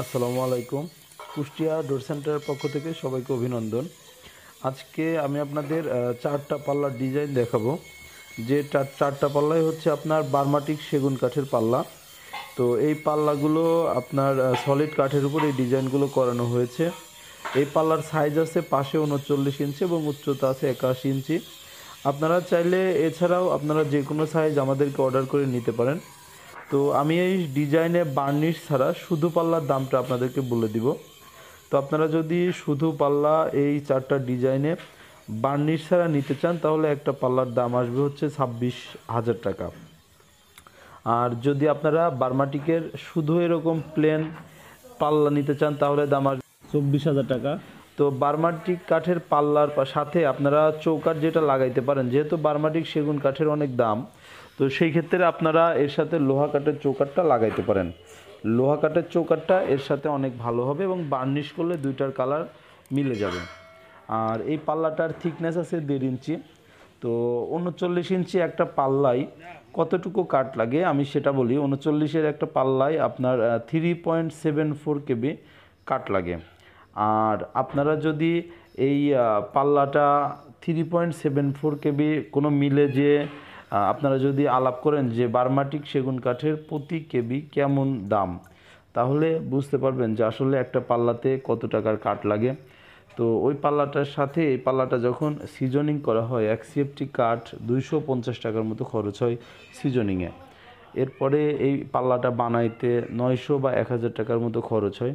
আসসালামু আলাইকুম কুষ্টিয়া ডোর সেন্টারের পক্ষ থেকে সবাইকে অভিনন্দন আজকে আমি আপনাদের চারটা পাল্লার ডিজাইন দেখাবো যে চারটা পাল্লাই হচ্ছে আপনার বার্মাটিক সেগুন কাঠের পাল্লা তো এই পাল্লাগুলো আপনার সলিড কাঠের উপর এই ডিজাইনগুলো করানো হয়েছে এই পাল্লার সাইজ আছে পাশে উনচল্লিশ ইঞ্চি এবং উচ্চতা আছে একাশি ইঞ্চি আপনারা চাইলে এছাড়াও আপনারা যে কোনো সাইজ আমাদেরকে অর্ডার করে নিতে পারেন তো আমি এই ডিজাইনে বার্নিশ ছাড়া শুধু পাল্লার দামটা আপনাদেরকে বলে দিব তো আপনারা যদি শুধু পাল্লা এই চারটা ডিজাইনে বার্নিশ ছাড়া নিতে চান তাহলে একটা পাল্লার দাম আসবে হচ্ছে ছাব্বিশ হাজার টাকা আর যদি আপনারা বার্মাটিকের শুধু এরকম প্লেন পাল্লা নিতে চান তাহলে দাম আসবে চব্বিশ হাজার টাকা তো বার্মাটিক কাঠের পাল্লার সাথে আপনারা চৌকাঠ যেটা লাগাইতে পারেন যেহেতু বার্মাটিক সেগুন কাঠের অনেক দাম তো সেই ক্ষেত্রে আপনারা এর সাথে লোহা কাঠের চৌকাটটা লাগাইতে পারেন লোহা কাঠের চৌকাটটা এর সাথে অনেক ভালো হবে এবং বার্নিশ করলে দুইটার কালার মিলে যাবে আর এই পাল্লাটার থিকনেস আছে দেড় ইঞ্চি তো উনচল্লিশ ইঞ্চি একটা পাল্লায় কতটুকু কাঠ লাগে আমি সেটা বলি উনচল্লিশের একটা পাল্লায় আপনার three point seven four KB কাঠ লাগে আর আপনারা যদি এই পাল্লাটা three point seven four KB কোনো মিলে যে আপনারা যদি আলাপ করেন যে বার্মাটিক সেগুন কাঠের প্রতি কেবি কেমন দাম তাহলে বুঝতে পারবেন যে আসলে একটা পাল্লাতে কত টাকার কাঠ লাগে তো ওই পাল্লাটার সাথে এই পাল্লাটা যখন সিজনিং করা হয় এক সিএফটি কাঠ দুইশো পঞ্চাশ টাকার মতো খরচ হয় সিজনিংয়ে এরপরে এই পাল্লাটা বানাইতে নয়শো বা এক হাজার টাকার মতো খরচ হয়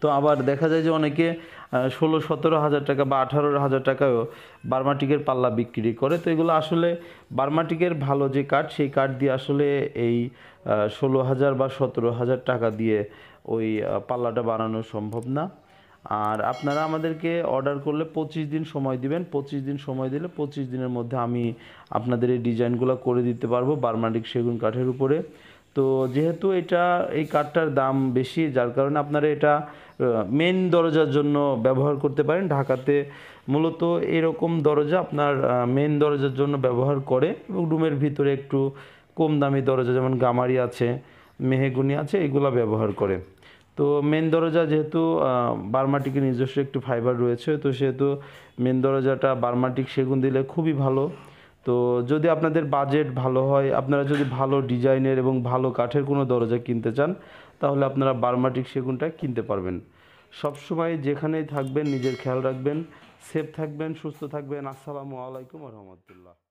তো আবার দেখা যায় যে অনেকে ষোলো সতেরো হাজার টাকা বা আঠারো হাজার টাকায়ও বার্মাটিকের পাল্লা বিক্রি করে তো এগুলো আসলে বার্মাটিকের ভালো যে কাঠ সেই কাঠ দিয়ে আসলে এই ষোলো হাজার বা সতেরো হাজার টাকা দিয়ে ওই পাল্লাটা বানানো সম্ভব না আর আপনারা আমাদেরকে অর্ডার করলে পঁচিশ দিন সময় দিবেন পঁচিশ দিন সময় দিলে পঁচিশ দিনের মধ্যে আমি আপনাদের এই ডিজাইনগুলো করে দিতে পারবো বার্মাটিক সেগুন কাঠের উপরে তো যেহেতু এটা এই কাঠটার দাম বেশি যার কারণে আপনারা এটা মেন দরজার জন্য ব্যবহার করতে পারেন ঢাকাতে মূলত এরকম দরজা আপনার মেন দরজার জন্য ব্যবহার করে এবং রুমের ভিতরে একটু কম দামি দরজা যেমন গামারি আছে মেহেগুনি আছে এগুলা ব্যবহার করে তো মেন দরজা যেহেতু বার্মাটিকের নিজস্ব একটু ফাইবার রয়েছে তো সেহেতু মেন দরজাটা বার্মাটিক সেগুন দিলে খুবই ভালো তো যদি আপনাদের বাজেট ভালো হয় আপনারা যদি ভালো ডিজাইনের এবং ভালো কাঠের কোনো দরজা কিনতে চান তাহলে আপনারা বার্মাটিক সেগুনটা কিনতে পারবেন সবসময় যেখানেই থাকবেন নিজের খেয়াল রাখবেন সেফ থাকবেন সুস্থ থাকবেন আসসালামু আলাইকুম রহমতুল্লাহ